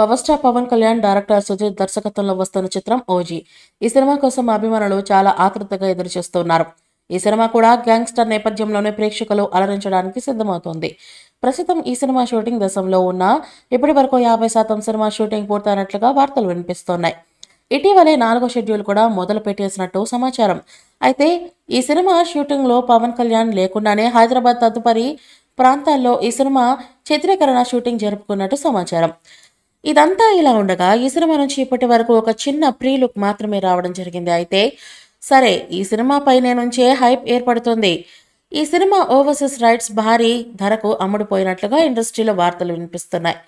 power star Pawan Kalyan director Sujeeth దర్శకత్వంలో వస్తున్న చిత్రం ఓజీ ఈ సినిమా కోసం అభిమానులు చాలా ఆతృతగా ఎదురుచూస్తున్నారు ఈ సినిమా కూడా గ్యాంగ్స్టర్ నేపథ్యంలోనే ప్రేక్షకులు అలరించడానికి సిద్ధమవుతోంది ప్రస్తుతం ఈ సినిమా షూటింగ్ దశంలో ఉన్న ఇప్పటి వరకు యాభై శాతం సినిమా షూటింగ్ పూర్తయినట్లుగా వార్తలు వినిపిస్తున్నాయి ఇటీవలే నాలుగో షెడ్యూల్ కూడా మొదలు పెట్టేసినట్టు సమాచారం అయితే ఈ సినిమా షూటింగ్లో పవన్ కళ్యాణ్ లేకుండానే హైదరాబాద్ తదుపరి ప్రాంతాల్లో ఈ సినిమా చిత్రీకరణ షూటింగ్ జరుపుకున్నట్టు సమాచారం ఇదంతా ఇలా ఉండగా ఈ సినిమా నుంచి ఇప్పటి వరకు ఒక చిన్న ప్రీ లుక్ మాత్రమే రావడం జరిగింది అయితే సరే ఈ సినిమా పైనే నుంచే హైప్ ఏర్పడుతుంది ఈ సినిమా ఓవర్సీస్ రైట్స్ భారీ ధరకు అమ్ముడుపోయినట్లుగా ఇండస్ట్రీలో వార్తలు వినిపిస్తున్నాయి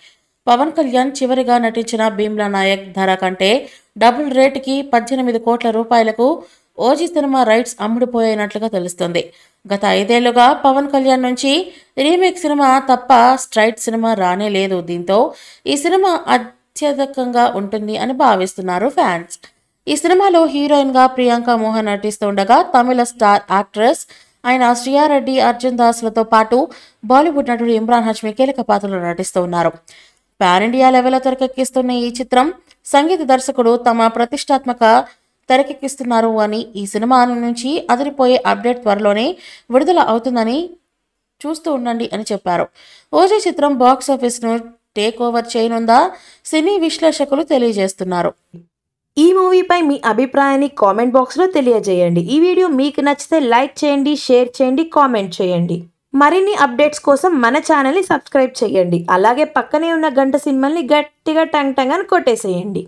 పవన్ కళ్యాణ్ చివరిగా నటించిన భీమ్లా నాయక్ ధర కంటే డబుల్ రేటుకి పద్దెనిమిది కోట్ల రూపాయలకు ఓజీ సినిమా రైట్స్ అమ్ముడుపోయినట్లుగా తెలుస్తుంది గత ఐదేళ్లుగా పవన్ కళ్యాణ్ నుంచి రీమేక్ సినిమా తప్ప స్ట్రైట్ సినిమా రానే లేదు దీంతో ఈ సినిమా అత్యధికంగా ఉంటుంది అని భావిస్తున్నారు ఫ్యాన్స్ ఈ సినిమాలో హీరోయిన్గా ప్రియాంక మోహన్ నటిస్తుండగా తమిళ స్టార్ యాక్ట్రెస్ ఆయన శ్రీయారెడ్డి అర్జున్ దాస్లతో పాటు బాలీవుడ్ నటుడు ఇమ్రాన్ హష్మి కీలక పాత్రలో నటిస్తూ ఉన్నారు పాన్ ఇండియా లెవెల్లో తెరకెక్కిస్తున్న ఈ చిత్రం సంగీత దర్శకుడు తమ ప్రతిష్టాత్మక తెరకెక్కిస్తున్నారు అని ఈ సినిమా నుంచి అదిరిపోయే అప్డేట్ త్వరలోనే విడుదల అవుతుందని చూస్తూ ఉండండి అని చెప్పారు ఓజీ చిత్రం బాక్స్ ఆఫీస్ను టేక్ ఓవర్ చేయనుందా సినీ విశ్లేషకులు తెలియజేస్తున్నారు ఈ మూవీపై మీ అభిప్రాయాన్ని కామెంట్ బాక్స్లో తెలియజేయండి ఈ వీడియో మీకు నచ్చితే లైక్ చేయండి షేర్ చేయండి కామెంట్ చేయండి మరిన్ని అప్డేట్స్ కోసం మన ఛానల్ని సబ్స్క్రైబ్ చేయండి అలాగే పక్కనే ఉన్న గంట సినిమాల్ని గట్టిగా టంగ్ టంగ్ అని కొట్టేసేయండి